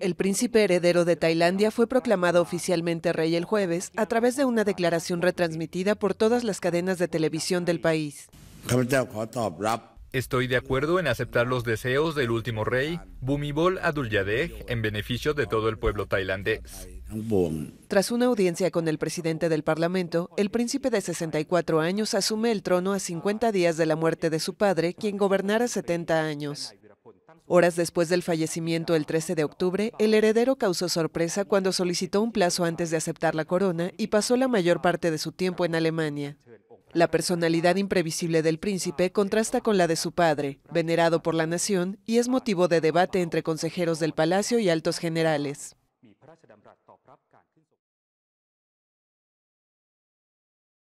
El príncipe heredero de Tailandia fue proclamado oficialmente rey el jueves a través de una declaración retransmitida por todas las cadenas de televisión del país. Estoy de acuerdo en aceptar los deseos del último rey, Bhumibol Adulyadej, en beneficio de todo el pueblo tailandés. Tras una audiencia con el presidente del Parlamento, el príncipe de 64 años asume el trono a 50 días de la muerte de su padre, quien gobernara 70 años. Horas después del fallecimiento el 13 de octubre, el heredero causó sorpresa cuando solicitó un plazo antes de aceptar la corona y pasó la mayor parte de su tiempo en Alemania. La personalidad imprevisible del príncipe contrasta con la de su padre, venerado por la nación, y es motivo de debate entre consejeros del palacio y altos generales.